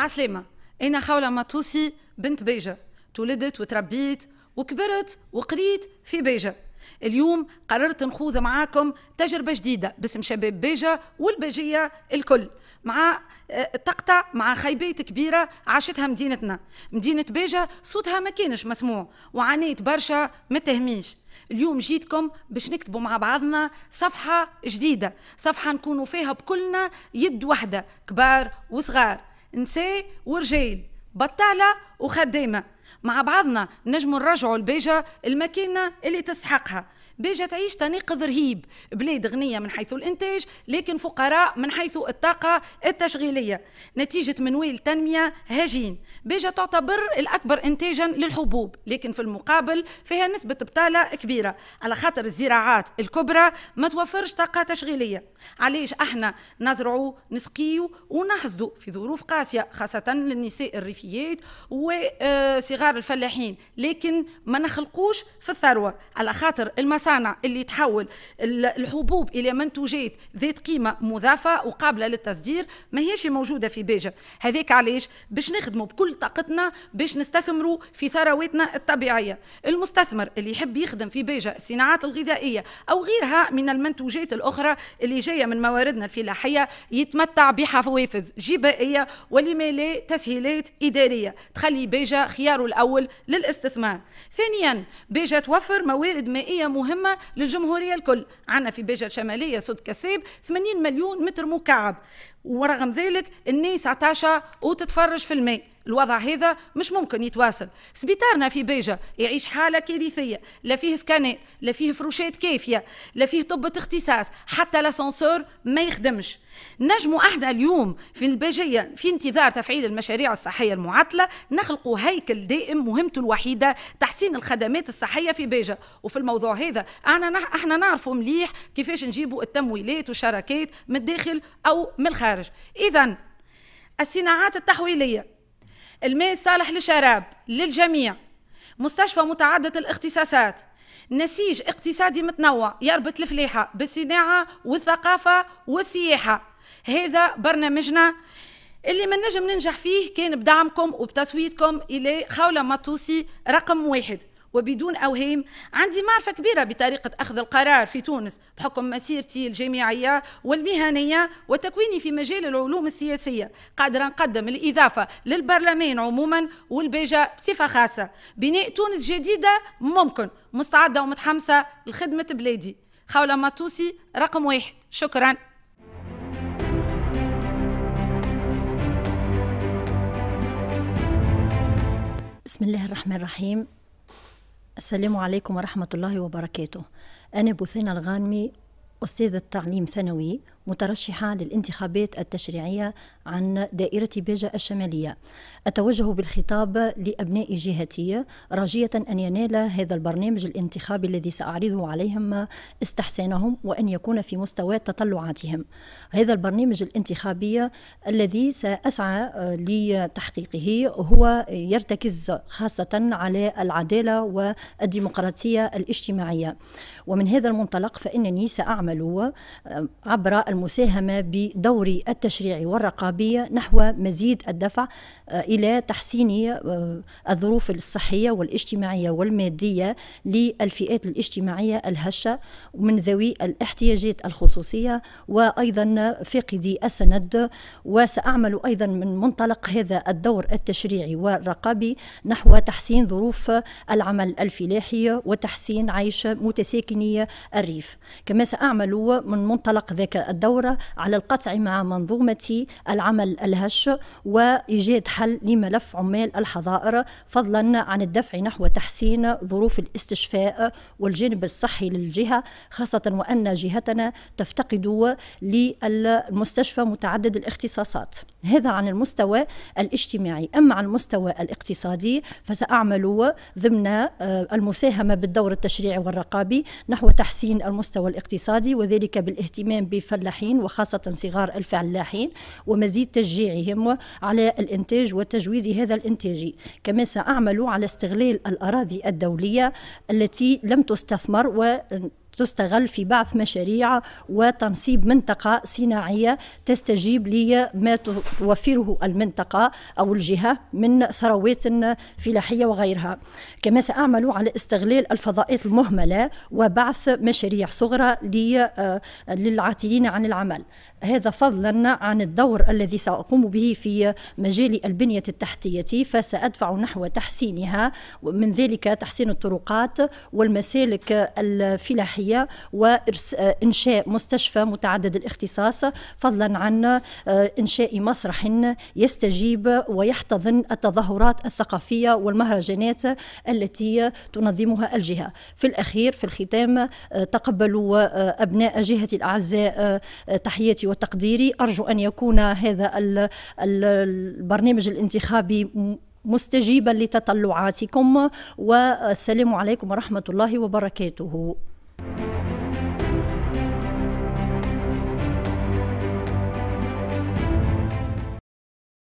عسلامة أنا خولة مطوسي بنت بيجة تولدت وتربيت وكبرت وقريت في بيجة اليوم قررت نخوض معاكم تجربة جديدة باسم شباب بيجة والبيجية الكل مع آه، تقطع مع خيبات كبيرة عاشتها مدينتنا مدينة بيجة صوتها ما كانش مسموع وعانيت برشا ما تهميش اليوم جيتكم باش نكتبوا مع بعضنا صفحة جديدة صفحة نكونوا فيها بكلنا يد واحدة كبار وصغار نساء ورجال بطالة وخدامة مع بعضنا نجم نرجعوا البيجة المكانة اللي تسحقها ديجا تعيش تناقض رهيب بلاد غنيه من حيث الانتاج لكن فقراء من حيث الطاقه التشغيليه نتيجه منوال تنميه هجين بيجا تعتبر الاكبر انتاجا للحبوب لكن في المقابل فيها نسبه بطاله كبيره على خاطر الزراعات الكبرى ما توفرش طاقه تشغيليه علاش احنا نزرعوا نسقيو ونحصدوا في ظروف قاسيه خاصه للنساء الريفيات وصغار آه، الفلاحين لكن ما نخلقوش في الثروه على خاطر المسار المصانع اللي تحول الحبوب الى منتوجات ذات قيمه مضافه وقابله للتصدير ما هيش موجوده في بيجا هذاك علاش باش نخدموا بكل طاقتنا باش نستثمروا في ثرواتنا الطبيعيه المستثمر اللي يحب يخدم في بيجا الصناعات الغذائيه او غيرها من المنتوجات الاخرى اللي جايه من مواردنا الفلاحيه يتمتع بحوافز جبائيه ولما لا تسهيلات اداريه تخلي بيجا خياره الاول للاستثمار ثانيا بيجا توفر موارد مائيه مهمه مهمة للجمهورية الكل عنا في بيجة الشمالية سود كسيب 80 مليون متر مكعب ورغم ذلك الناس عطاشة وتتفرج في الماء الوضع هذا مش ممكن يتواصل سبيطارنا في بيجا يعيش حالة كارثية لا فيه سكاني لا فيه فروشات كافية لا فيه طبة اختصاص حتى لاسانسور ما يخدمش نجموا احنا اليوم في البيجية في انتظار تفعيل المشاريع الصحية المعطلة نخلقوا هيكل دائم مهمته الوحيدة تحسين الخدمات الصحية في بيجا وفي الموضوع هذا احنا احنا نعرفوا مليح كيفاش نجيبوا التمويلات والشراكات من الداخل او من الخارج اذا الصناعات التحويليه الماء صالح للشراب للجميع مستشفى متعدد الاختصاصات نسيج اقتصادي متنوع يربط الفلاحة بالصناعة والثقافة والسياحة هذا برنامجنا اللي من نجم ننجح فيه كان بدعمكم وبتصويتكم إلى خولة مطوسي رقم واحد وبدون أوهام عندي معرفة كبيرة بطريقة أخذ القرار في تونس بحكم مسيرتي الجامعية والمهنية وتكويني في مجال العلوم السياسية قادرة نقدم الإضافة للبرلمان عموما والبيجة بصفة خاصة بناء تونس جديدة ممكن مستعدة ومتحمسة لخدمة بلادي خولة ماتوسي رقم واحد شكراً بسم الله الرحمن الرحيم السلام عليكم ورحمة الله وبركاته أنا بوثينة الغانمي أستاذة تعليم ثانوي مترشحة للانتخابات التشريعية عن دائرة بيجا الشمالية أتوجه بالخطاب لأبناء جهتي راجية أن ينال هذا البرنامج الانتخابي الذي سأعرضه عليهم استحسانهم وأن يكون في مستوى تطلعاتهم هذا البرنامج الانتخابي الذي سأسعى لتحقيقه هو يرتكز خاصة على العدالة والديمقراطية الاجتماعية ومن هذا المنطلق فإنني سأعمل عبر مساهمة بدور التشريعي والرقابية نحو مزيد الدفع آه، إلى تحسين آه، الظروف الصحية والاجتماعية والمادية للفئات الاجتماعية الهشة من ذوي الاحتياجات الخصوصية وأيضا فاقدي السند وسأعمل أيضا من منطلق هذا الدور التشريعي والرقابي نحو تحسين ظروف العمل الفلاحي وتحسين عيش متساكني الريف كما سأعمل من منطلق ذاك الدور الدورة على القطع مع منظومة العمل الهش وإيجاد حل لملف عمال الحظائر فضلا عن الدفع نحو تحسين ظروف الاستشفاء والجانب الصحي للجهة خاصة وأن جهتنا تفتقد للمستشفى متعدد الاختصاصات هذا عن المستوى الاجتماعي أما عن المستوى الاقتصادي فسأعمل ضمن آه، المساهمة بالدور التشريعي والرقابي نحو تحسين المستوى الاقتصادي وذلك بالاهتمام بفلاحين وخاصة صغار الفلاحين ومزيد تشجيعهم على الإنتاج وتجويد هذا الإنتاج كما سأعمل على استغلال الأراضي الدولية التي لم تستثمر و تستغل في بعث مشاريع وتنصيب منطقة صناعية تستجيب لما توفره المنطقة أو الجهة من ثروات فلاحية وغيرها كما سأعمل على استغلال الفضاءات المهملة وبعث مشاريع صغرى آه، للعاتلين عن العمل هذا فضلا عن الدور الذي سأقوم به في مجال البنية التحتية فسأدفع نحو تحسينها من ذلك تحسين الطرقات والمسالك الفلاحية الصحية وإنشاء آه، مستشفى متعدد الاختصاص فضلا عن آه، إنشاء مسرح يستجيب ويحتضن التظاهرات الثقافية والمهرجانات التي تنظمها الجهة في الأخير في الختام آه، تقبلوا أبناء جهتي الأعزاء تحياتي وتقديري أرجو أن يكون هذا البرنامج الانتخابي مستجيبا لتطلعاتكم والسلام عليكم ورحمه الله وبركاته